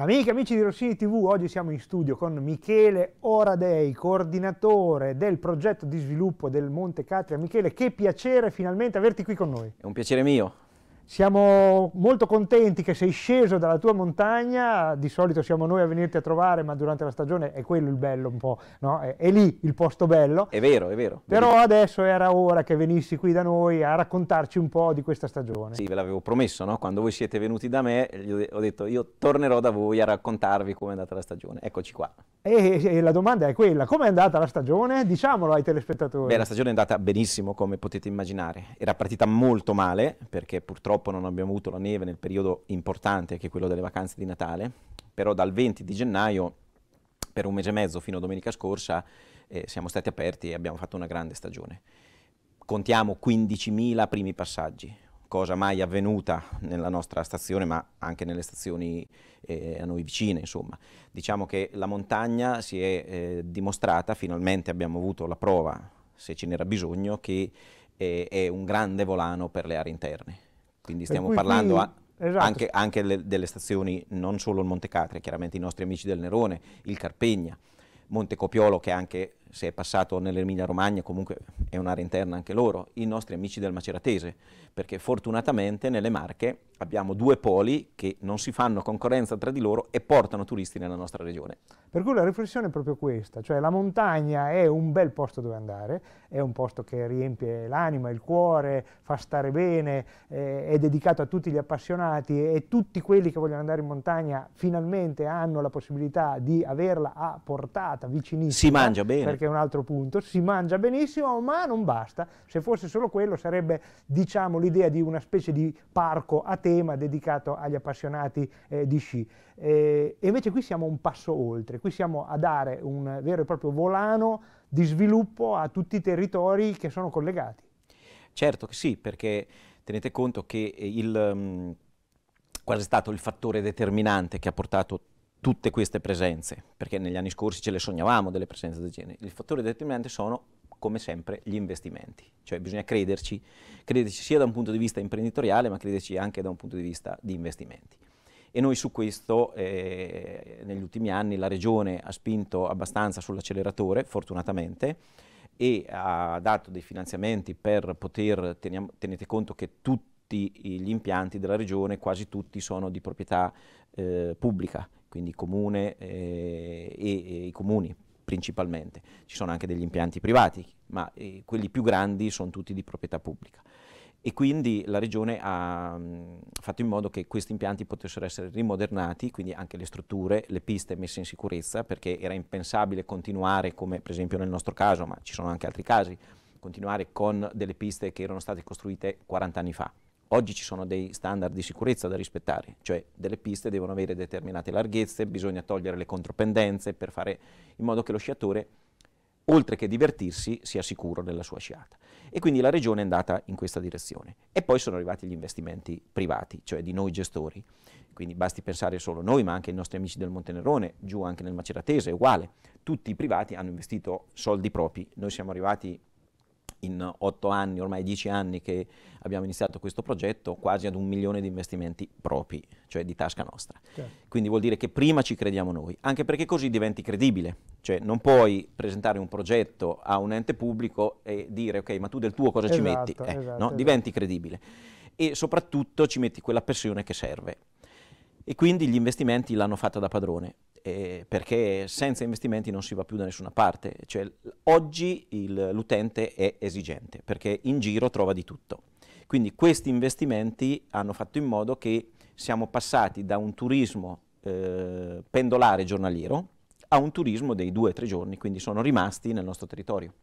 Amiche e amici di Rossini TV, oggi siamo in studio con Michele Oradei, coordinatore del progetto di sviluppo del Monte Catria. Michele, che piacere finalmente averti qui con noi. È un piacere mio siamo molto contenti che sei sceso dalla tua montagna, di solito siamo noi a venirti a trovare, ma durante la stagione è quello il bello un po', no? è, è, lì il posto bello. È vero, è vero. Però adesso era ora che venissi qui da noi a raccontarci un po' di questa stagione. Sì, ve l'avevo promesso, no? quando voi siete venuti da me ho detto io tornerò da voi a raccontarvi come è andata la stagione, eccoci qua. E, e la domanda è quella, com'è andata la stagione? Diciamolo ai telespettatori. Beh, la stagione è andata benissimo come potete immaginare, era partita molto male perché purtroppo purtroppo non abbiamo avuto la neve nel periodo importante che è quello delle vacanze di Natale, però dal 20 di gennaio per un mese e mezzo fino a domenica scorsa eh, siamo stati aperti e abbiamo fatto una grande stagione. Contiamo 15.000 primi passaggi, cosa mai avvenuta nella nostra stazione, ma anche nelle stazioni eh, a noi vicine, insomma. Diciamo che la montagna si è eh, dimostrata, finalmente abbiamo avuto la prova, se ce n'era bisogno, che eh, è un grande volano per le aree interne. Quindi stiamo parlando qui, a, esatto. anche, anche le, delle stazioni, non solo il Monte Montecatria, chiaramente i nostri amici del Nerone, il Carpegna, Monte Copiolo che è anche se è passato nell'Emilia Romagna comunque è un'area interna anche loro, i nostri amici del Maceratese, perché fortunatamente nelle Marche abbiamo due poli che non si fanno concorrenza tra di loro e portano turisti nella nostra regione. Per cui la riflessione è proprio questa, cioè la montagna è un bel posto dove andare, è un posto che riempie l'anima, il cuore, fa stare bene, eh, è dedicato a tutti gli appassionati e tutti quelli che vogliono andare in montagna finalmente hanno la possibilità di averla a portata vicinissima. Si mangia bene che è un altro punto, si mangia benissimo ma non basta, se fosse solo quello sarebbe diciamo l'idea di una specie di parco a tema dedicato agli appassionati eh, di sci. Eh, e invece qui siamo un passo oltre, qui siamo a dare un vero e proprio volano di sviluppo a tutti i territori che sono collegati. Certo che sì, perché tenete conto che eh, il, mm, qual è stato il fattore determinante che ha portato tutte queste presenze, perché negli anni scorsi ce le sognavamo delle presenze del genere. Il fattore determinante sono, come sempre, gli investimenti, cioè bisogna crederci, crederci sia da un punto di vista imprenditoriale, ma crederci anche da un punto di vista di investimenti. E noi su questo eh, negli ultimi anni la Regione ha spinto abbastanza sull'acceleratore, fortunatamente, e ha dato dei finanziamenti per poter, teniamo, tenete conto che tutti gli impianti della Regione, quasi tutti, sono di proprietà eh, pubblica quindi comune eh, e, e, i comuni principalmente. Ci sono anche degli impianti privati, ma eh, quelli più grandi sono tutti di proprietà pubblica. E quindi la Regione ha mh, mm, fatto in modo che questi impianti potessero essere rimodernati, quindi anche le strutture, le piste messe in sicurezza, perché era impensabile continuare, come per esempio nel nostro caso, ma ci sono anche altri casi, continuare con delle piste che erano state costruite 40 anni fa. Oggi ci sono dei standard di sicurezza da rispettare, cioè delle piste devono avere determinate larghezze, bisogna togliere le contropendenze per fare in modo che lo sciatore, oltre che divertirsi, sia sicuro nella sua sciata. E quindi la regione è andata in questa direzione. E poi sono arrivati gli investimenti privati, cioè di noi gestori. Quindi basti pensare solo noi, ma anche i nostri amici del Montenerone, giù anche nel Maceratese, è uguale. Tutti i privati hanno investito soldi propri. Noi siamo arrivati in otto anni, ormai dieci anni che abbiamo iniziato questo progetto, quasi ad un milione di investimenti propri, cioè di tasca nostra. Certo. Quindi vuol dire che prima ci crediamo noi, anche perché così diventi credibile, cioè non puoi presentare un progetto a un ente pubblico e dire ok ma tu del tuo cosa esatto, ci metti? Eh, esatto, no? esatto. Diventi credibile e soprattutto ci metti quella pressione che serve. E quindi gli investimenti l'hanno fatta da padrone eh, perché senza investimenti non si va più da nessuna parte. Cioè, oggi il, l'utente è esigente perché in giro trova di tutto. Quindi questi investimenti hanno fatto in modo che siamo passati da un turismo eh, pendolare giornaliero a un turismo dei due o tre giorni, quindi sono rimasti nel nostro territorio.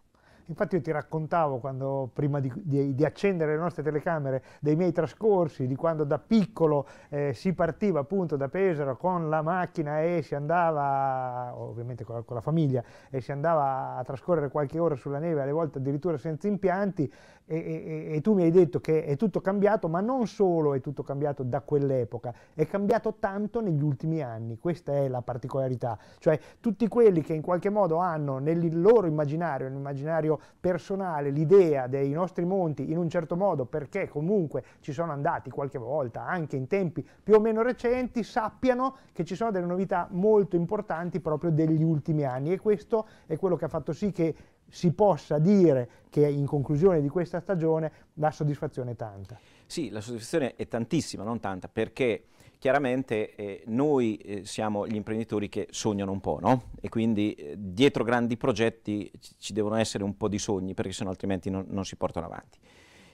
Infatti io ti raccontavo quando, prima di, di, di, accendere le nostre telecamere dei miei trascorsi, di quando da piccolo eh, si partiva appunto da Pesaro con la macchina e si andava, ovviamente con la, con la, famiglia, e si andava a trascorrere qualche ora sulla neve, alle volte addirittura senza impianti, e, e, e tu mi hai detto che è tutto cambiato, ma non solo è tutto cambiato da quell'epoca, è cambiato tanto negli ultimi anni, questa è la particolarità, cioè tutti quelli che in qualche modo hanno nel loro immaginario, nell'immaginario personale l'idea dei nostri monti in un certo modo perché comunque ci sono andati qualche volta anche in tempi più o meno recenti sappiano che ci sono delle novità molto importanti proprio degli ultimi anni e questo è quello che ha fatto sì che si possa dire che in conclusione di questa stagione la soddisfazione è tanta. Sì, la soddisfazione è tantissima, non tanta, perché Chiaramente eh, noi eh, siamo gli imprenditori che sognano un po', no? E quindi eh, dietro grandi progetti ci devono essere un po' di sogni, perché sennò altrimenti non, non si portano avanti.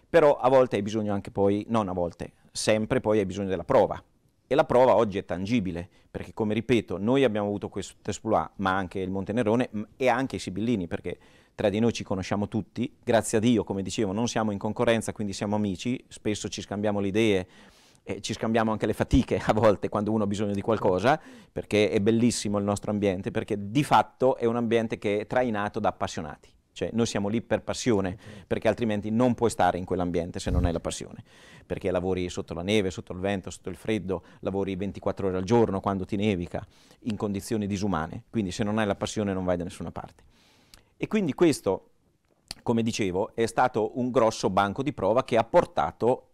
Però a volte hai bisogno anche poi, non a volte, sempre poi hai bisogno della prova. E la prova oggi è tangibile, perché come ripeto, noi abbiamo avuto questo Tesploa, ma anche il Montenerone e anche i Sibillini, perché tra di noi ci conosciamo tutti, grazie a Dio, come dicevo, non siamo in concorrenza, quindi siamo amici, spesso ci scambiamo le idee, e ci scambiamo anche le fatiche a volte quando uno ha bisogno di qualcosa, perché è bellissimo il nostro ambiente, perché di fatto è un ambiente che è trainato da appassionati. Cioè, noi siamo lì per passione, perché altrimenti non puoi stare in quell'ambiente se non hai la passione, perché lavori sotto la neve, sotto il vento, sotto il freddo, lavori 24 ore al giorno quando ti nevica, in condizioni disumane, quindi se non hai la passione non vai da nessuna parte. E quindi questo, come dicevo, è stato un grosso banco di prova che ha portato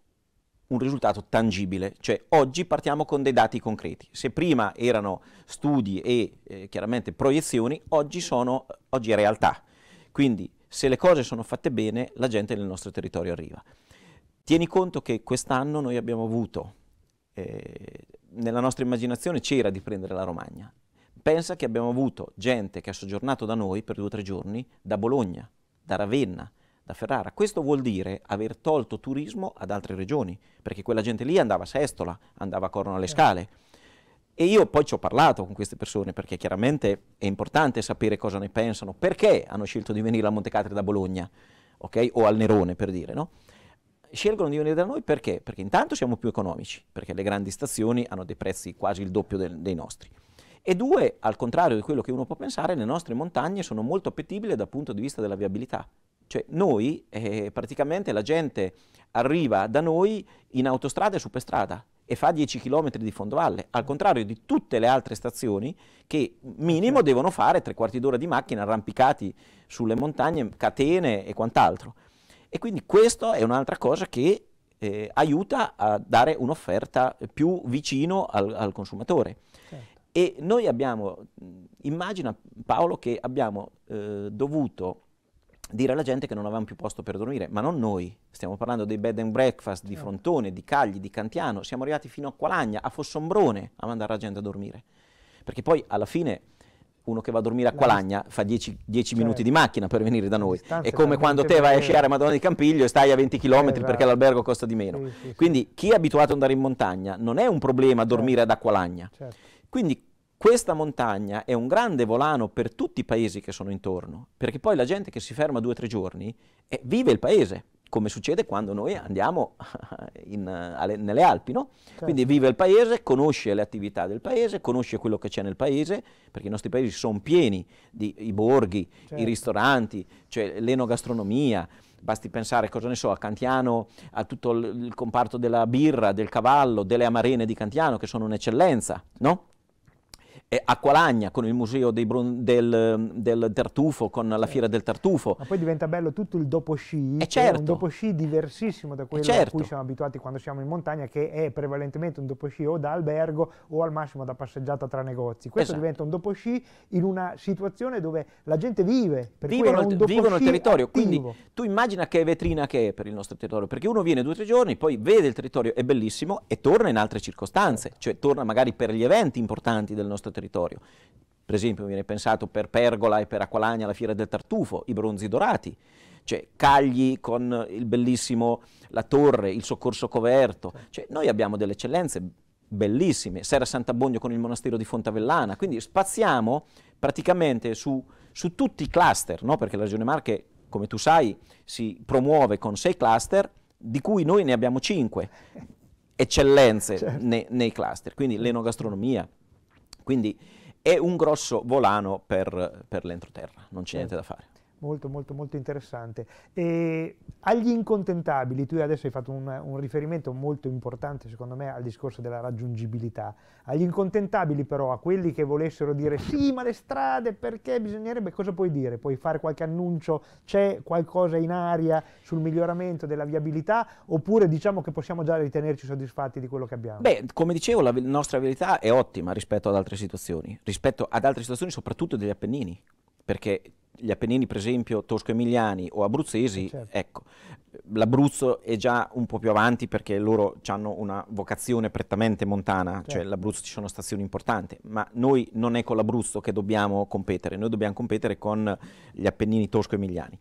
un risultato tangibile, cioè oggi partiamo con dei dati concreti. Se prima erano studi e eh, chiaramente proiezioni, oggi, sono, oggi è realtà. Quindi se le cose sono fatte bene, la gente nel nostro territorio arriva. Tieni conto che quest'anno noi abbiamo avuto, eh, nella nostra immaginazione c'era di prendere la Romagna. Pensa che abbiamo avuto gente che ha soggiornato da noi per due o tre giorni, da Bologna, da Ravenna, da Ferrara. Questo vuol dire aver tolto turismo ad altre regioni, perché quella gente lì andava a Sestola, andava a Corno alle Scale. E io poi ci ho parlato con queste persone perché chiaramente è importante sapere cosa ne pensano, perché hanno scelto di venire a Montecatri da Bologna, okay? O al Nerone per dire, no? Scelgono di venire da noi perché? Perché intanto siamo più economici, perché le grandi stazioni hanno dei prezzi quasi il doppio del, dei nostri. E due, al contrario di quello che uno può pensare, le nostre montagne sono molto appetibili dal punto di vista della viabilità. Cioè noi, eh, praticamente la gente arriva da noi in autostrada e superstrada e fa 10 km di fondovalle, al contrario di tutte le altre stazioni che minimo certo. devono fare tre quarti d'ora di macchina arrampicati sulle montagne, catene e quant'altro. E quindi questa è un'altra cosa che eh, aiuta a dare un'offerta più vicino al, al consumatore. Certo. E noi abbiamo, immagina Paolo che abbiamo eh, dovuto dire alla gente che non avevamo più posto per dormire, ma non noi, stiamo parlando dei bed and breakfast di certo. Frontone, di Cagli, di Cantiano, siamo arrivati fino a Qualagna, a Fossombrone a mandare la gente a dormire, perché poi alla fine uno che va a dormire a Qualagna fa 10 cioè, minuti di macchina per venire da noi, è come quando te vai a sciare a Madonna di Campiglio e stai a 20 km eh, perché esatto. l'albergo costa di meno, sì, sì, sì. quindi chi è abituato ad andare in montagna non è un problema certo. dormire certo. ad Acqualagna, certo. quindi questa montagna è un grande volano per tutti i paesi che sono intorno, perché poi la gente che si ferma due o tre giorni eh, vive il paese, come succede quando noi andiamo in, alle, nelle Alpi, no? Certo. Quindi vive il paese, conosce le attività del paese, conosce quello che c'è nel paese, perché i nostri paesi sono pieni di i borghi, certo. i ristoranti, cioè l'enogastronomia, basti pensare, cosa ne so, a Cantiano, a tutto il, il comparto della birra, del cavallo, delle amarene di Cantiano, che sono un'eccellenza, no? eh, Qualagna con il museo Brun- del, del, Tartufo, con la fiera del Tartufo. Ma poi diventa bello tutto il dopo sci, eh cioè, certo. un dopo sci diversissimo da eh, quello certo. a cui siamo abituati quando siamo in montagna, che è prevalentemente un dopo sci o da albergo o al massimo da passeggiata tra negozi. Questo esatto. diventa un dopo sci in una situazione dove la gente vive, per vivono, il, vivono il territorio. Attivo. Quindi tu immagina che vetrina che è per il nostro territorio, perché uno viene due o tre giorni, poi vede il territorio, è bellissimo e torna in altre circostanze, cioè torna magari per gli eventi importanti del nostro territorio territorio. Per esempio viene pensato per Pergola e per Aqualagna la Fiera del Tartufo, i bronzi dorati, cioè Cagli con il bellissimo La Torre, il Soccorso Coverto. Cioè, noi abbiamo delle eccellenze bellissime, Serra Sant'Abbondio con il monastero di Fontavellana, quindi spaziamo praticamente su, su tutti i cluster, no? perché la Regione Marche, come tu sai, si promuove con sei cluster, di cui noi ne abbiamo cinque eccellenze certo. nei, nei cluster, quindi l'enogastronomia, quindi è un grosso volano per, per l'entroterra, non c'è niente da fare molto molto molto interessante. E agli incontentabili, tu adesso hai fatto un, un, riferimento molto importante secondo me al discorso della raggiungibilità, agli incontentabili però, a quelli che volessero dire sì ma le strade perché bisognerebbe, cosa puoi dire? Puoi fare qualche annuncio, c'è qualcosa in aria sul miglioramento della viabilità oppure diciamo che possiamo già ritenerci soddisfatti di quello che abbiamo? Beh, come dicevo la nostra viabilità è ottima rispetto ad altre situazioni, rispetto ad altre situazioni soprattutto degli Appennini perché gli Appennini, per esempio, tosco-emiliani o abruzzesi, eh, certo. ecco, l'Abruzzo è già un po' più avanti perché loro hanno una vocazione prettamente montana, certo. cioè l'Abruzzo ci sono stazioni importanti, ma noi non è con l'Abruzzo che dobbiamo competere, noi dobbiamo competere con gli Appennini tosco-emiliani.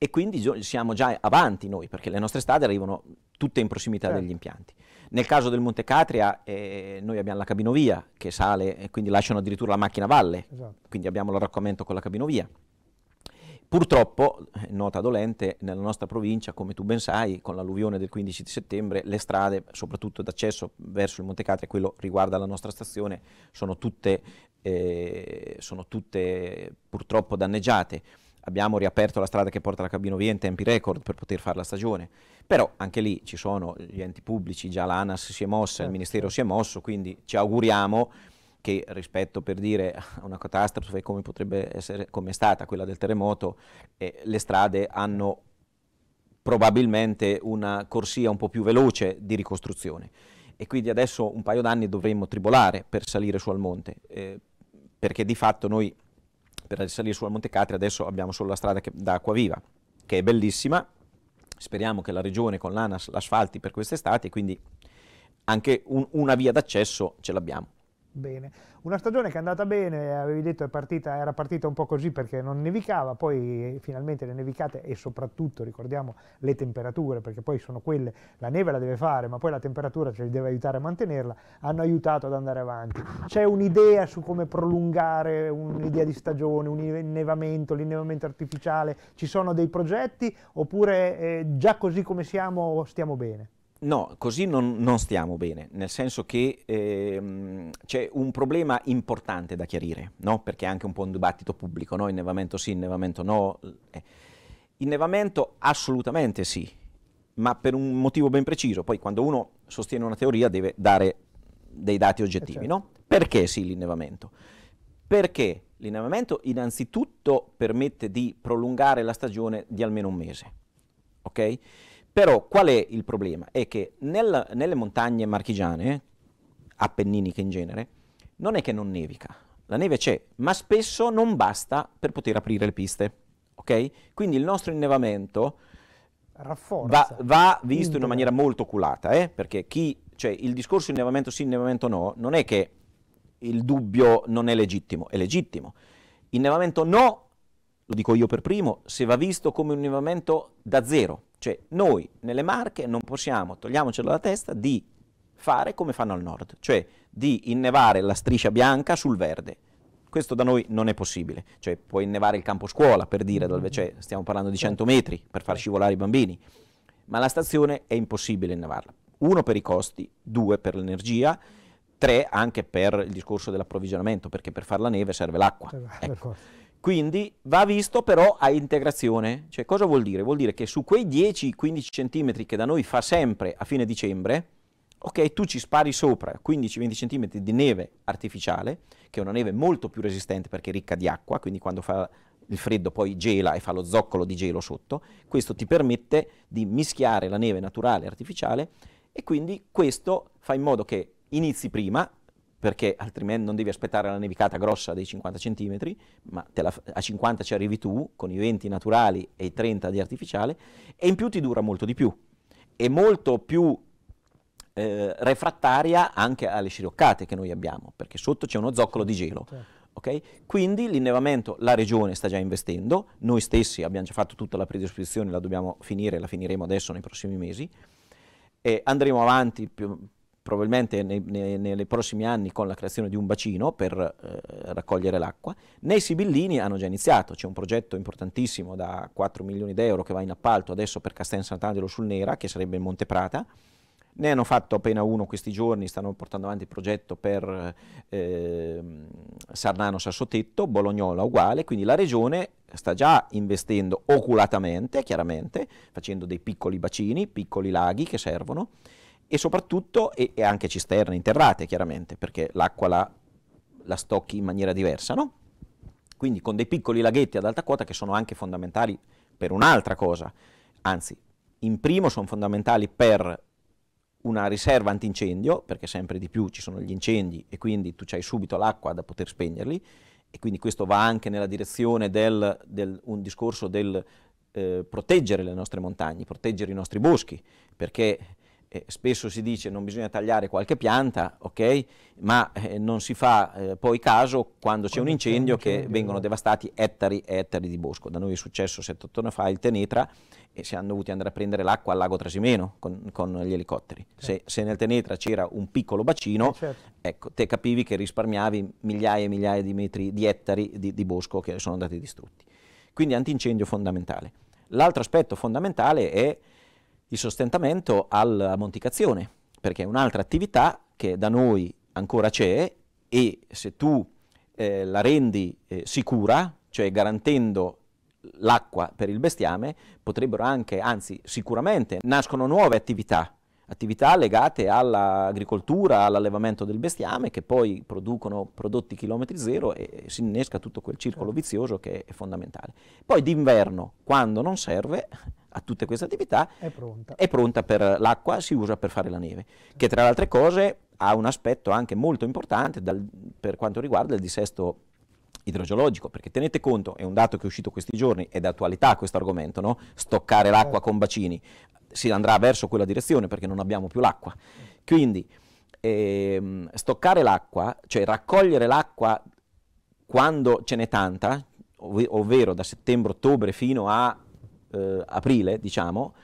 E quindi siamo già avanti noi, perché le nostre strade arrivano tutte in prossimità certo. degli impianti. Nel caso del Monte Catria eh, noi abbiamo la cabinovia che sale e quindi lasciano addirittura la macchina a valle, esatto. quindi abbiamo l'arroccamento con la cabinovia. Purtroppo, eh, nota dolente, nella nostra provincia, come tu ben sai, con l'alluvione del 15 settembre, le strade, soprattutto d'accesso verso il Montecatre, quello riguarda la nostra stazione, sono tutte, eh, sono tutte purtroppo danneggiate. Abbiamo riaperto la strada che porta la cabina Via in tempi record per poter fare la stagione, però anche lì ci sono gli enti pubblici, già l'ANAS si è mossa, il certo, Ministero certo. si è mosso, quindi ci auguriamo che rispetto per dire a una catastrofe come potrebbe essere, come è stata quella del terremoto, eh, le strade hanno probabilmente una corsia un po' più veloce di ricostruzione e quindi adesso un paio d'anni dovremmo tribolare per salire su al monte, eh, perché di fatto noi per salire su al Monte Catri adesso abbiamo solo la strada che, da Acquaviva, che è bellissima, speriamo che la regione con l'ANAS l'asfalti per quest'estate, quindi anche un, una via d'accesso ce l'abbiamo bene. Una stagione che è andata bene, avevi detto partita, era partita un po' così perché non nevicava, poi finalmente le nevicate e soprattutto ricordiamo le temperature, perché poi sono quelle, la neve la deve fare, ma poi la temperatura ci deve aiutare a mantenerla, hanno aiutato ad andare avanti. C'è un'idea su come prolungare un'idea di stagione, un innevamento, l'innevamento artificiale, ci sono dei progetti oppure eh, già così come siamo stiamo bene? No, così non, non, stiamo bene, nel senso che ehm, c'è un problema importante da chiarire, no? perché è anche un po' un dibattito pubblico, no? innevamento sì, innevamento no. Eh. Innevamento assolutamente sì, ma per un motivo ben preciso. Poi quando uno sostiene una teoria deve dare dei dati oggettivi. Eh certo. No? Perché sì l'innevamento? Perché l'innevamento innanzitutto permette di prolungare la stagione di almeno un mese. ok? Però qual è il problema? È che nel, nelle montagne marchigiane, appenniniche in genere, non è che non nevica, la neve c'è, ma spesso non basta per poter aprire le piste, ok? Quindi il nostro innevamento va, va, visto Indole. in una maniera molto culata, eh? perché chi, cioè, il discorso innevamento sì, innevamento no, non è che il dubbio non è legittimo, è legittimo. Innevamento no, lo dico io per primo, se va visto come un innevamento da zero, cioè noi nelle Marche non possiamo, togliamocelo dalla testa, di fare come fanno al nord, cioè di innevare la striscia bianca sul verde. Questo da noi non è possibile, cioè puoi innevare il campo scuola per dire, dove cioè, stiamo parlando di 100 metri per far scivolare i bambini, ma la stazione è impossibile innevarla. Uno per i costi, due per l'energia, tre anche per il discorso dell'approvvigionamento, perché per fare la neve serve l'acqua. Ecco. Quindi va visto però a integrazione, cioè cosa vuol dire? Vuol dire che su quei 10-15 cm che da noi fa sempre a fine dicembre, ok, tu ci spari sopra 15-20 cm di neve artificiale, che è una neve molto più resistente perché è ricca di acqua, quindi quando fa il freddo poi gela e fa lo zoccolo di gelo sotto, questo ti permette di mischiare la neve naturale e artificiale e quindi questo fa in modo che inizi prima, perché altrimenti non devi aspettare la nevicata grossa dei 50 cm, ma la, a 50 ci arrivi tu con i 20 naturali e i 30 di artificiale, e in più ti dura molto di più, è molto più eh, refrattaria anche alle sciroccate che noi abbiamo, perché sotto c'è uno zoccolo di gelo. Certo. Okay? Quindi l'innevamento la regione sta già investendo, noi stessi abbiamo già fatto tutta la predisposizione, la dobbiamo finire, la finiremo adesso nei prossimi mesi, e andremo avanti più, probabilmente nei, nei, nei, prossimi anni con la creazione di un bacino per eh, raccogliere l'acqua. Nei Sibillini hanno già iniziato, c'è un progetto importantissimo da 4 milioni di euro che va in appalto adesso per Castel Sant'Angelo sul Nera, che sarebbe il Monte Prata. Ne hanno fatto appena uno questi giorni, stanno portando avanti il progetto per eh, Sarnano Sassotetto, Bolognola uguale, quindi la regione sta già investendo oculatamente, chiaramente, facendo dei piccoli bacini, piccoli laghi che servono e soprattutto, e, e anche cisterne interrate chiaramente, perché l'acqua la, la stocchi in maniera diversa, no? Quindi con dei piccoli laghetti ad alta quota che sono anche fondamentali per un'altra cosa, anzi, in primo sono fondamentali per una riserva antincendio, perché sempre di più ci sono gli incendi e quindi tu hai subito l'acqua da poter spegnerli, e quindi questo va anche nella direzione del, del un discorso del eh, proteggere le nostre montagne, proteggere i nostri boschi, perché eh, spesso si dice non bisogna tagliare qualche pianta, okay? ma eh, non si fa eh, poi caso quando c'è un incendio che vengono devastati ettari e ettari di bosco. Da noi è successo 7-8 anni fa il Tenetra e si hanno dovuti andare a prendere l'acqua al lago Trasimeno con, con gli elicotteri. Certo. Se, se, nel Tenetra c'era un piccolo bacino, eh, certo. ecco, te capivi che risparmiavi migliaia e migliaia di metri di ettari di, di bosco che sono andati distrutti. Quindi antincendio fondamentale. L'altro aspetto fondamentale è il sostentamento alla monticazione, perché è un'altra attività che da noi ancora c'è e se tu eh, la rendi eh, sicura, cioè garantendo l'acqua per il bestiame, potrebbero anche, anzi sicuramente, nascono nuove attività, attività legate all'agricoltura, all'allevamento del bestiame, che poi producono prodotti chilometri zero e si innesca tutto quel circolo certo. vizioso che è fondamentale. Poi d'inverno, quando non serve, a tutte queste attività, è pronta, è pronta per l'acqua, si usa per fare la neve, che tra le altre cose ha un aspetto anche molto importante dal, per quanto riguarda il dissesto idrogeologico, perché tenete conto, è un dato che è uscito questi giorni, è d'attualità questo argomento, no? stoccare l'acqua certo. con bacini, si andrà verso quella direzione perché non abbiamo più l'acqua. Quindi ehm, stoccare l'acqua, cioè raccogliere l'acqua quando ce n'è tanta, ov ovvero da settembre-ottobre fino a eh, aprile, diciamo,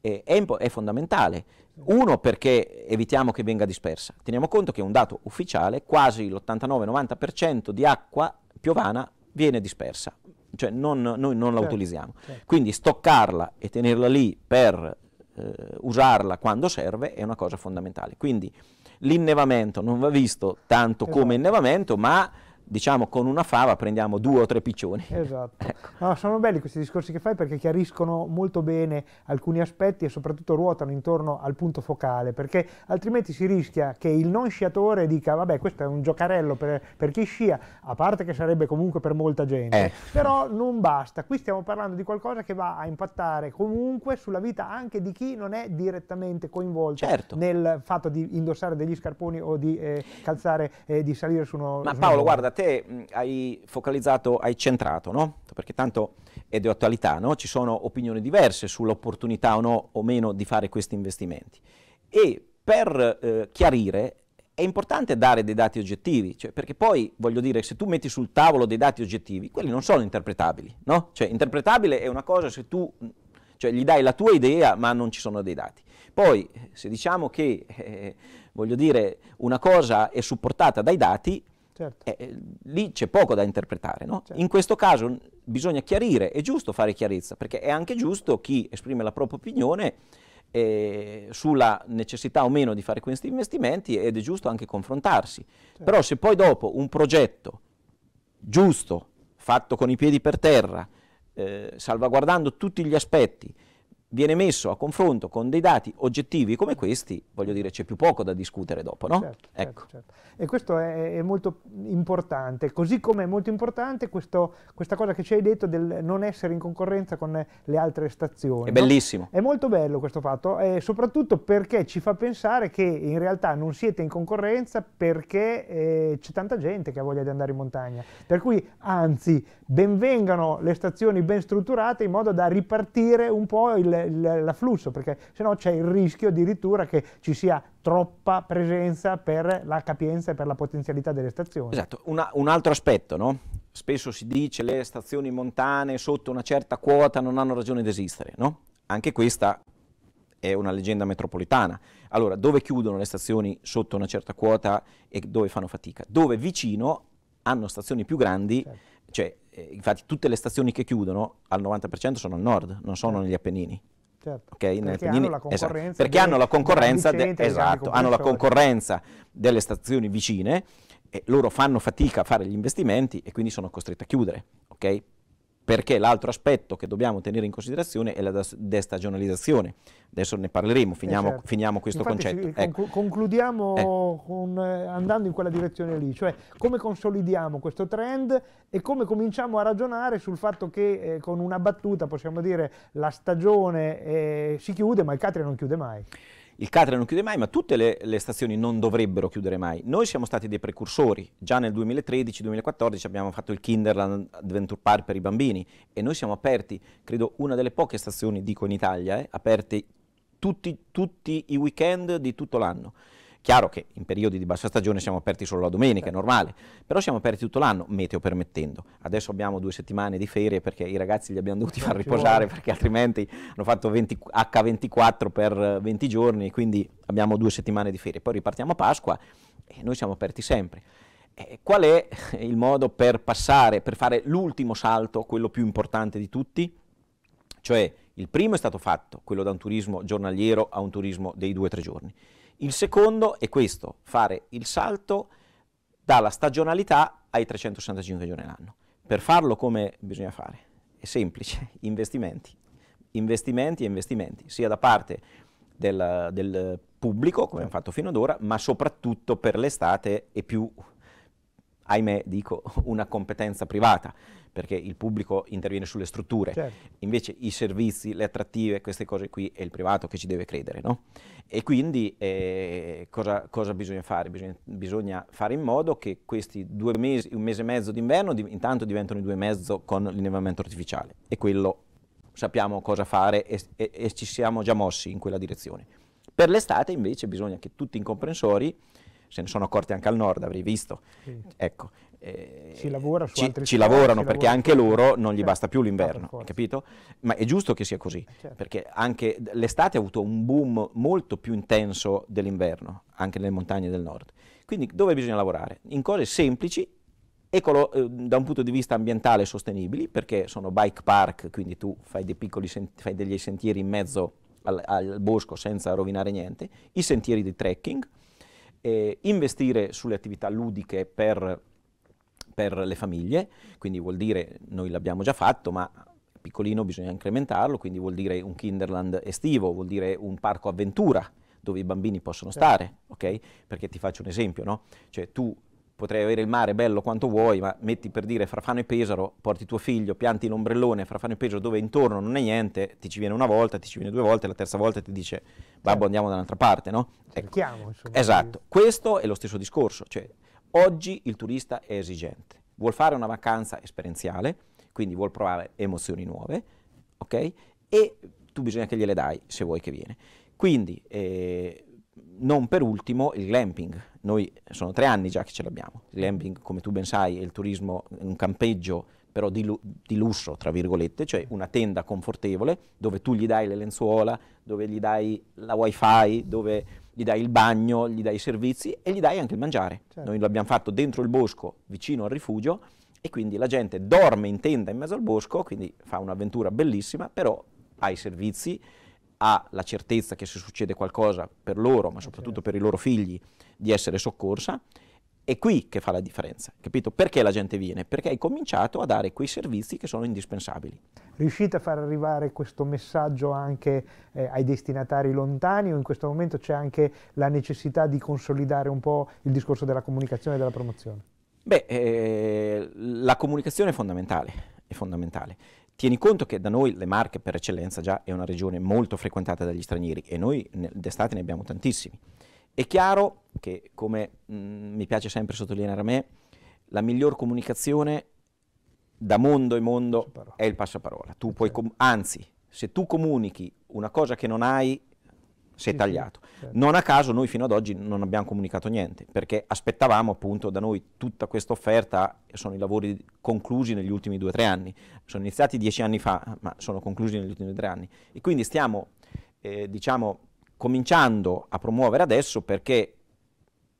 eh, è, è, fondamentale. Uno perché evitiamo che venga dispersa. Teniamo conto che un dato ufficiale, quasi l'89-90% di acqua piovana viene dispersa, cioè non, noi non certo, la utilizziamo. Certo. Quindi stoccarla e tenerla lì per eh, usarla quando serve è una cosa fondamentale. Quindi l'innevamento non va visto tanto esatto. come innevamento, ma diciamo con una fava prendiamo due o tre piccioni. Esatto. Ecco. No, sono belli questi discorsi che fai perché chiariscono molto bene alcuni aspetti e soprattutto ruotano intorno al punto focale, perché altrimenti si rischia che il non sciatore dica vabbè questo è un giocarello per, per chi scia, a parte che sarebbe comunque per molta gente, eh. però non basta, qui stiamo parlando di qualcosa che va a impattare comunque sulla vita anche di chi non è direttamente coinvolto certo. nel fatto di indossare degli scarponi o di eh, calzare, eh, di salire su uno... Ma su Paolo uno. guarda, te mm, hai focalizzato, hai centrato, no? Perché tanto è di attualità, no? Ci sono opinioni diverse sull'opportunità o no o meno di fare questi investimenti. E per eh, chiarire è importante dare dei dati oggettivi, cioè, perché poi voglio dire, se tu metti sul tavolo dei dati oggettivi, quelli non sono interpretabili, no? Cioè, interpretabile è una cosa se tu cioè, gli dai la tua idea, ma non ci sono dei dati. Poi, se diciamo che eh, voglio dire, una cosa è supportata dai dati, Certo. Eh, eh, lì c'è poco da interpretare. No? Certo. In questo caso bisogna chiarire, è giusto fare chiarezza, perché è anche giusto chi esprime la propria opinione eh, sulla necessità o meno di fare questi investimenti ed è giusto anche confrontarsi. Certo. Però se poi dopo un progetto giusto, fatto con i piedi per terra, eh, salvaguardando tutti gli aspetti, viene messo a confronto con dei dati oggettivi come questi, voglio dire, c'è più poco da discutere dopo, no? Certo, certo ecco. certo, certo. E questo è, è, molto importante, così come è molto importante questo, questa cosa che ci hai detto del non essere in concorrenza con le altre stazioni. È bellissimo. No? È molto bello questo fatto, eh, soprattutto perché ci fa pensare che in realtà non siete in concorrenza perché eh, c'è tanta gente che ha voglia di andare in montagna. Per cui, anzi, benvengano le stazioni ben strutturate in modo da ripartire un po' il l'afflusso, perché sennò c'è il rischio addirittura che ci sia troppa presenza per la capienza e per la potenzialità delle stazioni. Esatto, una, un altro aspetto, no? spesso si dice che le stazioni montane sotto una certa quota non hanno ragione di esistere, no? anche questa è una leggenda metropolitana. Allora, dove chiudono le stazioni sotto una certa quota e dove fanno fatica? Dove vicino hanno stazioni più grandi certo cioè, eh, infatti tutte le stazioni che chiudono al 90% sono al nord, non sono certo. negli Appennini. Certo. Okay, perché, hanno la, esatto, perché dei, hanno la concorrenza, de, esatto, hanno la concorrenza delle stazioni vicine e loro fanno fatica a fare gli investimenti e quindi sono costretti a chiudere. Okay? perché l'altro aspetto che dobbiamo tenere in considerazione è la destagionalizzazione. Adesso ne parleremo, finiamo, eh certo. finiamo questo Infatti concetto. Ci, ecco. Concludiamo eh. con, eh, andando in quella direzione lì, cioè come consolidiamo questo trend e come cominciamo a ragionare sul fatto che eh, con una battuta possiamo dire la stagione eh, si chiude ma il Catria non chiude mai il Catre non chiude mai, ma tutte le, le, stazioni non dovrebbero chiudere mai. Noi siamo stati dei precursori, già nel 2013-2014 abbiamo fatto il Kinderland Adventure Park per i bambini e noi siamo aperti, credo una delle poche stazioni, dico in Italia, eh, aperte tutti, tutti i weekend di tutto l'anno. Chiaro che in periodi di bassa stagione siamo aperti solo la domenica, è certo. normale, però siamo aperti tutto l'anno, meteo permettendo. Adesso abbiamo due settimane di ferie perché i ragazzi li abbiamo dovuti far riposare perché altrimenti hanno fatto 20, H24 per 20 giorni, quindi abbiamo due settimane di ferie. Poi ripartiamo a Pasqua e noi siamo aperti sempre. qual è il modo per passare, per fare l'ultimo salto, quello più importante di tutti? Cioè il primo è stato fatto, quello da un turismo giornaliero a un turismo dei due o tre giorni. Il secondo è questo, fare il salto dalla stagionalità ai 365 giorni all'anno. Per farlo come bisogna fare? È semplice, investimenti, investimenti e investimenti, sia da parte del, del pubblico, come abbiamo fatto fino ad ora, ma soprattutto per l'estate e più ahimè dico, una competenza privata, perché il pubblico interviene sulle strutture, certo. invece i servizi, le attrattive, queste cose qui è il privato che ci deve credere. No? E quindi eh, cosa, cosa, bisogna fare? Bisogna, bisogna, fare in modo che questi due mesi, un mese e mezzo d'inverno, di, intanto diventano due e mezzo con l'innevamento artificiale e quello sappiamo cosa fare e, e, e ci siamo già mossi in quella direzione. Per l'estate invece bisogna che tutti i comprensori se ne sono accorti anche al nord, avrei visto. Sì. Ecco, eh, ci, lavora ci, ci lavorano ci perché lavora anche loro non gli certo. basta più certo, l'inverno, certo. capito? Ma è giusto che sia così, eh, certo. perché anche l'estate ha avuto un boom molto più intenso dell'inverno, anche nelle montagne del nord. Quindi dove bisogna lavorare? In cose semplici, ecolo, eh, da un punto di vista ambientale sostenibili, perché sono bike park, quindi tu fai, sent- fai degli sentieri in mezzo al, al bosco senza rovinare niente, i sentieri di trekking, eh, investire sulle attività ludiche per, per le famiglie, quindi vuol dire, noi l'abbiamo già fatto, ma piccolino bisogna incrementarlo, quindi vuol dire un Kinderland estivo, vuol dire un parco avventura, dove i bambini possono certo. stare, ok? Perché ti faccio un esempio, no? Cioè tu potrei avere il mare bello quanto vuoi, ma metti per dire Frafano e Pesaro, porti tuo figlio, pianti l'ombrellone, Frafano e Pesaro dove intorno non è niente, ti ci viene una volta, ti ci viene due volte, la terza volta ti dice babbo certo. andiamo da un'altra parte, no? ecco. esatto, questo è lo stesso discorso, cioè oggi il turista è esigente, vuol fare una vacanza esperienziale, quindi vuol provare emozioni nuove, ok? E tu bisogna che gliele dai se vuoi che viene. Quindi, eh, non per ultimo, il glamping noi sono tre anni già che ce l'abbiamo. Il glamping, come tu ben sai, è il turismo, è un campeggio però di, lu- di, lusso, tra virgolette, cioè una tenda confortevole dove tu gli dai le lenzuola, dove gli dai la wifi, dove gli dai il bagno, gli dai i servizi e gli dai anche il mangiare. Certo. Noi l'abbiamo fatto dentro il bosco, vicino al rifugio, e quindi la gente dorme in tenda in mezzo al bosco, quindi fa un'avventura bellissima, però ha i servizi, ha la certezza che se succede qualcosa per loro, ma soprattutto per i loro figli, di essere soccorsa. È qui che fa la differenza, capito? Perché la gente viene? Perché hai cominciato a dare quei servizi che sono indispensabili. Riuscite a far arrivare questo messaggio anche eh, ai destinatari lontani o in questo momento c'è anche la necessità di consolidare un po' il discorso della comunicazione e della promozione? Beh, eh, la comunicazione è fondamentale, è fondamentale. Tieni conto che da noi le Marche per eccellenza già è una regione molto frequentata dagli stranieri e noi d'estate ne abbiamo tantissimi. È chiaro che, come mh, mm, mi piace sempre sottolineare a me, la miglior comunicazione da mondo e mondo è il passaparola. Tu puoi com- anzi, se tu comunichi una cosa che non hai, si è sì, tagliato. Sì, certo. Non a caso noi fino ad oggi non abbiamo comunicato niente, perché aspettavamo appunto da noi tutta questa offerta, sono i lavori conclusi negli ultimi due o tre anni, sono iniziati dieci anni fa, ma sono conclusi negli ultimi due o tre anni. E quindi stiamo, eh, diciamo, cominciando a promuovere adesso perché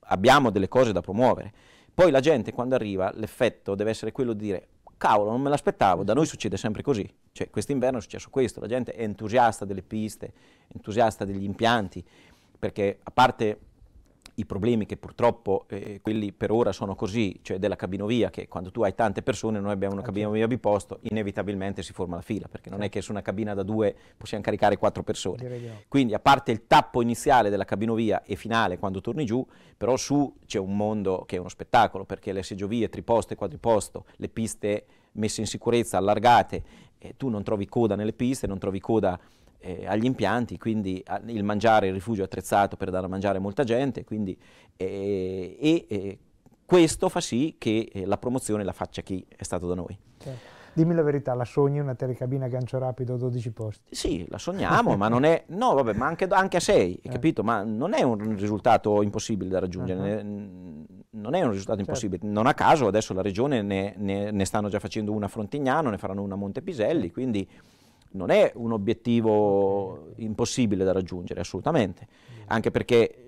abbiamo delle cose da promuovere. Poi la gente quando arriva l'effetto deve essere quello di dire cavolo, non me l'aspettavo, da noi succede sempre così. Cioè, quest'inverno è successo questo, la gente è entusiasta delle piste, entusiasta degli impianti, perché a parte i problemi che purtroppo eh, quelli per ora sono così, cioè della cabinovia, che quando tu hai tante persone, noi abbiamo una eh, cabinovia certo. biposto, inevitabilmente si forma la fila, perché non è certo. che su una cabina da due possiamo caricare quattro persone. Quindi a parte il tappo iniziale della cabinovia e finale quando torni giù, però su c'è un mondo che è uno spettacolo, perché le seggiovie triposte, quadriposto, le piste messe in sicurezza, allargate, eh, tu non trovi coda nelle piste, non trovi coda eh, agli impianti, quindi a, il mangiare, il rifugio attrezzato per dare a mangiare molta gente, quindi, eh, e questo fa sì che eh, la promozione la faccia chi è stato da noi. Certo. Dimmi la verità, la sogni una telecabina a gancio rapido a 12 posti? Sì, la sogniamo, ma non è... No, vabbè, ma anche, anche a 6, eh. capito? Ma non è un risultato impossibile da raggiungere, uh -huh. non è un risultato certo. impossibile. Non a caso adesso la regione ne, ne, ne, stanno già facendo una a Frontignano, ne faranno una a Montepiselli, eh. quindi non è un obiettivo impossibile da raggiungere, assolutamente, anche perché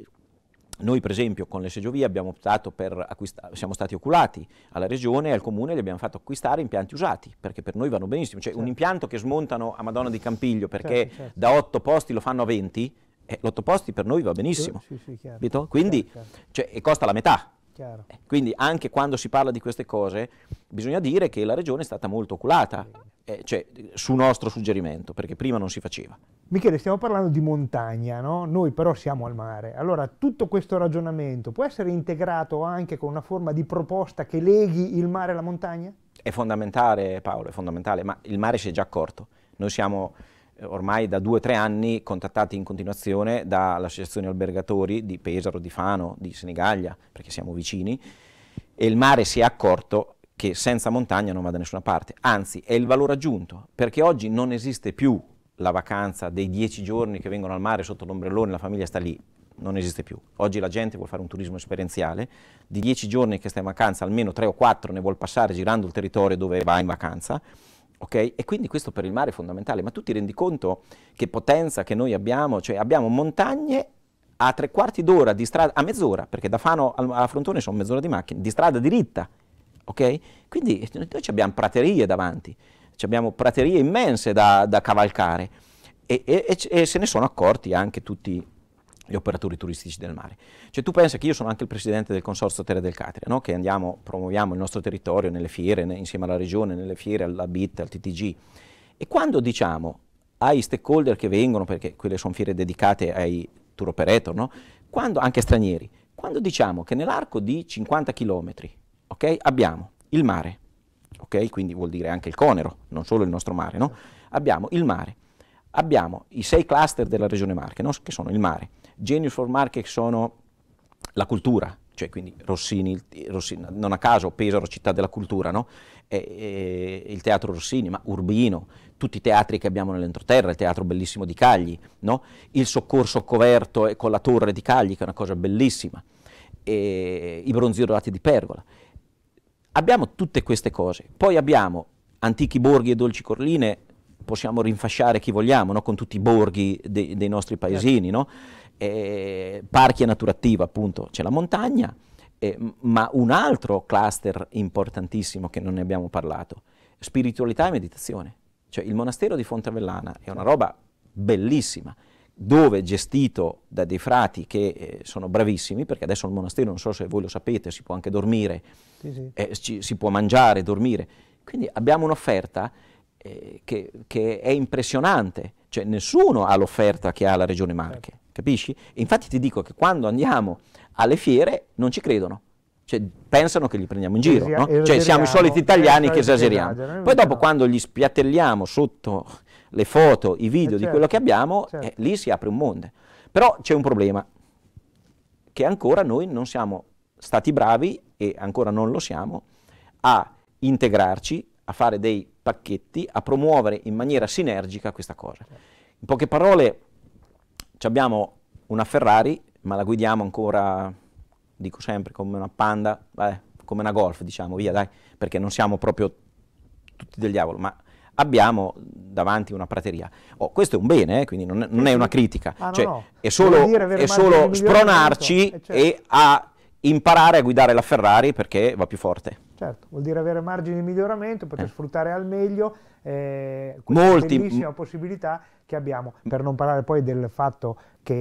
noi per esempio con le seggiovie abbiamo optato per acquistare, siamo stati oculati alla regione e al comune, li abbiamo fatto acquistare impianti usati, perché per noi vanno benissimo, cioè certo. un impianto che smontano a Madonna di Campiglio certo, perché certo, certo. da 8 posti lo fanno a 20, eh, l'8 posti per noi va benissimo, sì, sì, quindi chiaro, chiaro. Cioè, costa la metà. Eh, quindi anche quando si parla di queste cose bisogna dire che la regione è stata molto oculata, eh, cioè, su nostro suggerimento, perché prima non si faceva. Michele, stiamo parlando di montagna, no? noi però siamo al mare. Allora, tutto questo ragionamento può essere integrato anche con una forma di proposta che leghi il mare alla montagna? È fondamentale, Paolo, è fondamentale, ma il mare si è già accorto. Noi siamo eh, ormai da due o tre anni contattati in continuazione dall'Associazione Albergatori di Pesaro, di Fano, di Senigallia, perché siamo vicini, e il mare si è accorto che senza montagna non va da nessuna parte, anzi è il valore aggiunto, perché oggi non esiste più la vacanza dei dieci giorni che vengono al mare sotto l'ombrellone, la famiglia sta lì, non esiste più. Oggi la gente vuole fare un turismo esperienziale, di dieci giorni che sta in vacanza almeno tre o quattro ne vuol passare girando il territorio dove va in vacanza, Okay? E quindi questo per il mare è fondamentale, ma tu ti rendi conto che potenza che noi abbiamo, cioè abbiamo montagne a tre quarti d'ora di strada, a mezz'ora, perché da Fano a Frontone sono mezz'ora di macchina, di strada diritta, ok? Quindi noi abbiamo praterie davanti, abbiamo praterie immense da, da cavalcare e, e, e, se ne sono accorti anche tutti gli operatori turistici del mare. Cioè tu pensa che io sono anche il presidente del Consorzio Terre del Catria, no? che andiamo, promuoviamo il nostro territorio nelle fiere, ne, insieme alla regione, nelle fiere, alla BIT, al TTG. E quando diciamo ai stakeholder che vengono, perché quelle sono fiere dedicate ai tour operator, no? quando, anche stranieri, quando diciamo che nell'arco di 50 chilometri Okay? Abbiamo il mare, okay? quindi vuol dire anche il conero, non solo il nostro mare, no? abbiamo il mare, abbiamo i sei cluster della regione Marche, no? che sono il mare, Genius for Marche che sono la cultura, cioè quindi Rossini, Rossini, non a caso Pesaro, città della cultura, no? e, e, il teatro Rossini, ma Urbino, tutti i teatri che abbiamo nell'entroterra, il teatro bellissimo di Cagli, no? il soccorso coverto con la torre di Cagli, che è una cosa bellissima, e, i bronzi dorati di Pergola. Abbiamo tutte queste cose. Poi abbiamo antichi borghi e dolci corline, possiamo rinfasciare chi vogliamo, no? con tutti i borghi de- dei nostri certo. paesini, no? eh, parchi e natura attiva, appunto, c'è la montagna, eh, ma un altro cluster importantissimo che non ne abbiamo parlato, spiritualità e meditazione. Cioè il monastero di Fontavellana è una roba bellissima dove gestito da dei frati che eh, sono bravissimi, perché adesso al monastero, non so se voi lo sapete, si può anche dormire, sì, sì. Eh, ci, si può mangiare, dormire. Quindi abbiamo un'offerta eh, che, che, è impressionante, cioè nessuno ha l'offerta che ha la Regione Marche, certo. capisci? infatti ti dico che quando andiamo alle fiere non ci credono. Cioè, pensano che li prendiamo in giro, no? cioè, siamo i soliti italiani eh, che esageriamo. Poi dopo quando gli spiattelliamo sotto le foto, i video eh di quello che certo, abbiamo, eh, certo. eh, lì si apre un mondo. Però c'è un problema, che ancora noi non siamo stati bravi, e ancora non lo siamo, a integrarci, a fare dei pacchetti, a promuovere in maniera sinergica questa cosa. In poche parole, abbiamo una Ferrari, ma la guidiamo ancora, dico sempre, come una Panda, vabbè, eh, come una Golf, diciamo, via, dai, perché non siamo proprio tutti del diavolo, ma abbiamo davanti una prateria. Oh, questo è un bene, eh, quindi non è, non è, una critica, ah, cioè, no, no. è solo, è solo spronarci eh, certo. e a imparare a guidare la Ferrari perché va più forte. Certo, vuol dire avere margini di miglioramento, poter eh. sfruttare al meglio eh, questa Molti... bellissima possibilità che abbiamo, per non parlare poi del fatto che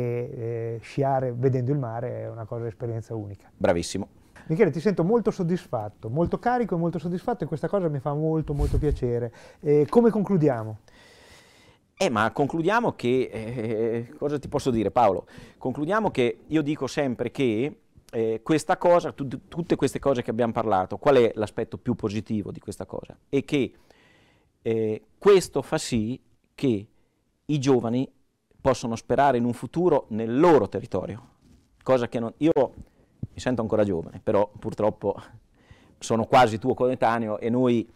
eh, sciare vedendo il mare è una cosa, un'esperienza unica. Bravissimo. Michele, ti sento molto soddisfatto, molto carico e molto soddisfatto e questa cosa mi fa molto molto piacere. Eh, come concludiamo? Eh, ma concludiamo che, eh, cosa ti posso dire Paolo? Concludiamo che io dico sempre che eh, questa cosa, tu, tutte queste cose che abbiamo parlato, qual è l'aspetto più positivo di questa cosa? È che eh, questo fa sì che i giovani possono sperare in un futuro nel loro territorio, cosa che non, io sento ancora giovane, però purtroppo sono quasi tuo coetaneo e noi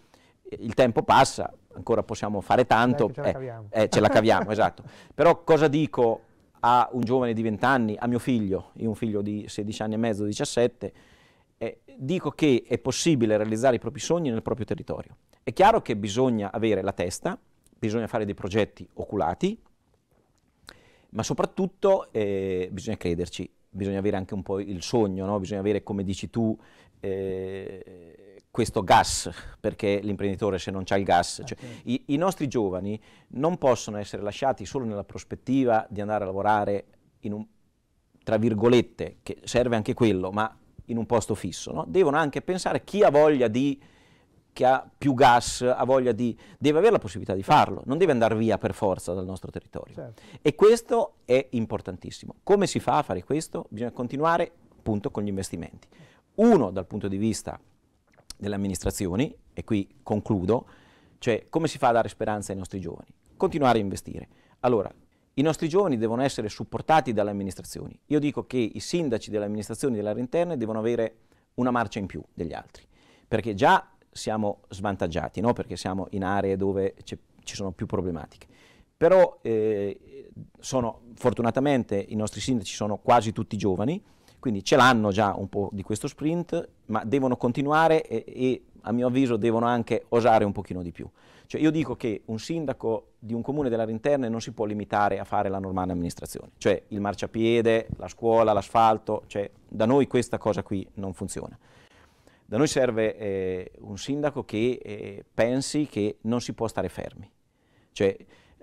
il tempo passa, ancora possiamo fare tanto, ce, la eh, caviamo. Eh, ce la caviamo, esatto. Però cosa dico a un giovane di 20 anni, a mio figlio, io un figlio di 16 anni e mezzo, 17, eh, dico che è possibile realizzare i propri sogni nel proprio territorio. È chiaro che bisogna avere la testa, bisogna fare dei progetti oculati, ma soprattutto eh, bisogna crederci bisogna avere anche un po' il sogno, no? bisogna avere, come dici tu, eh, questo gas, perché l'imprenditore se non ha il gas, ah, cioè, i, i nostri giovani non possono essere lasciati solo nella prospettiva di andare a lavorare in un, tra virgolette, che serve anche quello, ma in un posto fisso, no? devono anche pensare chi ha voglia di che ha più gas, ha voglia di... deve avere la possibilità di farlo, non deve andare via per forza dal nostro territorio. Certo. E questo è importantissimo. Come si fa a fare questo? Bisogna continuare appunto con gli investimenti. Uno dal punto di vista delle amministrazioni, e qui concludo, cioè come si fa a dare speranza ai nostri giovani? Continuare a investire. Allora, i nostri giovani devono essere supportati dalle amministrazioni. Io dico che i sindaci delle amministrazioni dell'area interna devono avere una marcia in più degli altri, perché già siamo svantaggiati, no? perché siamo in aree dove ci sono più problematiche. Però eh, sono, fortunatamente i nostri sindaci sono quasi tutti giovani, quindi ce l'hanno già un po' di questo sprint, ma devono continuare e, e a mio avviso devono anche osare un pochino di più. Cioè io dico che un sindaco di un comune dell'area interna non si può limitare a fare la normale amministrazione, cioè il marciapiede, la scuola, l'asfalto, cioè da noi questa cosa qui non funziona. Da noi serve eh, un sindaco che eh, pensi che non si può stare fermi. Cioè,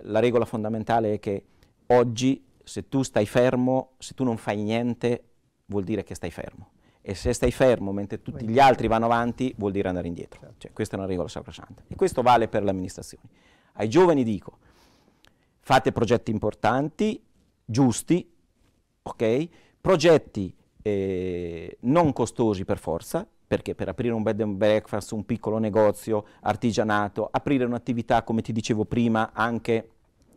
la regola fondamentale è che oggi se tu stai fermo, se tu non fai niente, vuol dire che stai fermo. E se stai fermo mentre tutti gli altri vanno avanti, vuol dire andare indietro. Certo. Cioè, questa è una regola sacrosanta. E questo vale per le amministrazioni. Ai giovani dico, fate progetti importanti, giusti, ok? Progetti eh, non costosi per forza, perché per aprire un bed and breakfast, un piccolo negozio, artigianato, aprire un'attività, come ti dicevo prima, anche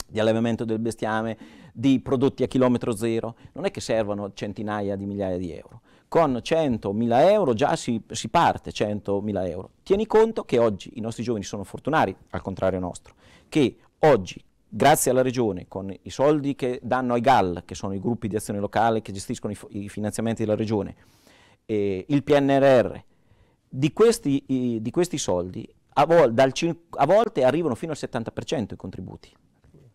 di allevamento del bestiame, di prodotti a chilometro zero, non è che servono centinaia di migliaia di euro. Con 100.000 euro già si, si parte 100.000 euro. Tieni conto che oggi i nostri giovani sono fortunati, al contrario nostro, che oggi grazie alla Regione, con i soldi che danno ai GAL, che sono i gruppi di azione locale che gestiscono i, i finanziamenti della Regione, eh, il PNRR. Di questi, di questi soldi a, vol a, volte arrivano fino al 70% i contributi.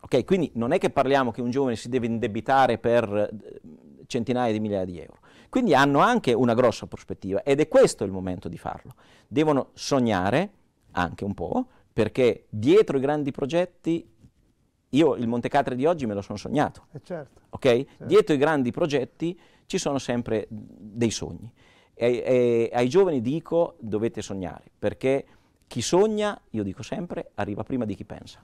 Okay? Quindi non è che parliamo che un giovane si deve indebitare per eh, centinaia di migliaia di euro. Quindi hanno anche una grossa prospettiva ed è questo il momento di farlo. Devono sognare anche un po' perché dietro i grandi progetti io il Montecatre di oggi me lo sono sognato. Eh certo, okay? certo. Dietro i grandi progetti ci sono sempre dei sogni. E, e, ai giovani dico dovete sognare, perché chi sogna, io dico sempre, arriva prima di chi pensa.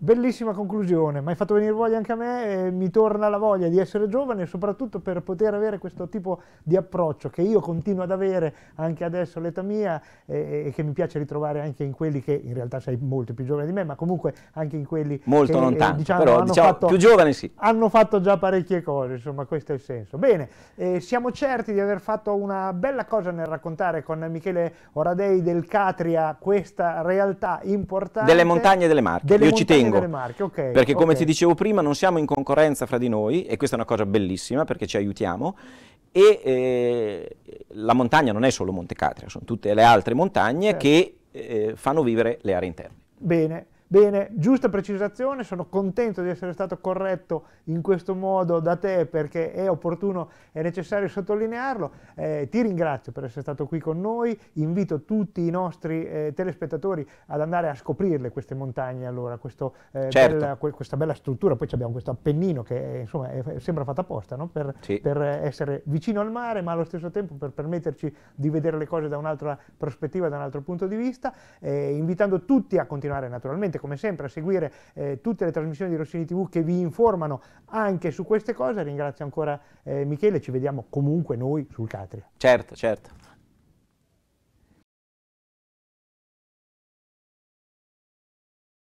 Bellissima conclusione, mi hai fatto venire voglia anche a me, eh, mi torna la voglia di essere giovane, soprattutto per poter avere questo tipo di approccio che io continuo ad avere anche adesso all'età mia eh, e che mi piace ritrovare anche in quelli che in realtà sei molto più giovane di me, ma comunque anche in quelli molto che, non eh, tanto, eh, diciamo, però, diciamo, fatto, più giovani sì. Hanno fatto già parecchie cose, insomma questo è il senso. Bene, eh, siamo certi di aver fatto una bella cosa nel raccontare con Michele Oradei del Catria questa realtà importante. Delle montagne delle Marche, delle io ci tengo lungo. Okay, perché come okay. ti dicevo prima non siamo in concorrenza fra di noi e questa è una cosa bellissima perché ci aiutiamo e eh, la montagna non è solo Monte Catria, sono tutte le altre montagne certo. che eh, fanno vivere le aree interne. Bene. Bene, giusta precisazione, sono contento di essere stato corretto in questo modo da te perché è opportuno e necessario sottolinearlo. Eh, ti ringrazio per essere stato qui con noi, invito tutti i nostri eh, telespettatori ad andare a scoprirle queste montagne, allora, questo, eh, certo. bella, que questa bella struttura, poi abbiamo questo appennino che eh, è, insomma, è, sembra fatto apposta no? per, sì. per eh, essere vicino al mare ma allo stesso tempo per permetterci di vedere le cose da un'altra prospettiva, da un altro punto di vista, eh, invitando tutti a continuare naturalmente ovviamente come sempre a seguire eh, tutte le trasmissioni di Rossini TV che vi informano anche su queste cose. Ringrazio ancora eh, Michele, ci vediamo comunque noi sul Catria. Certo, certo.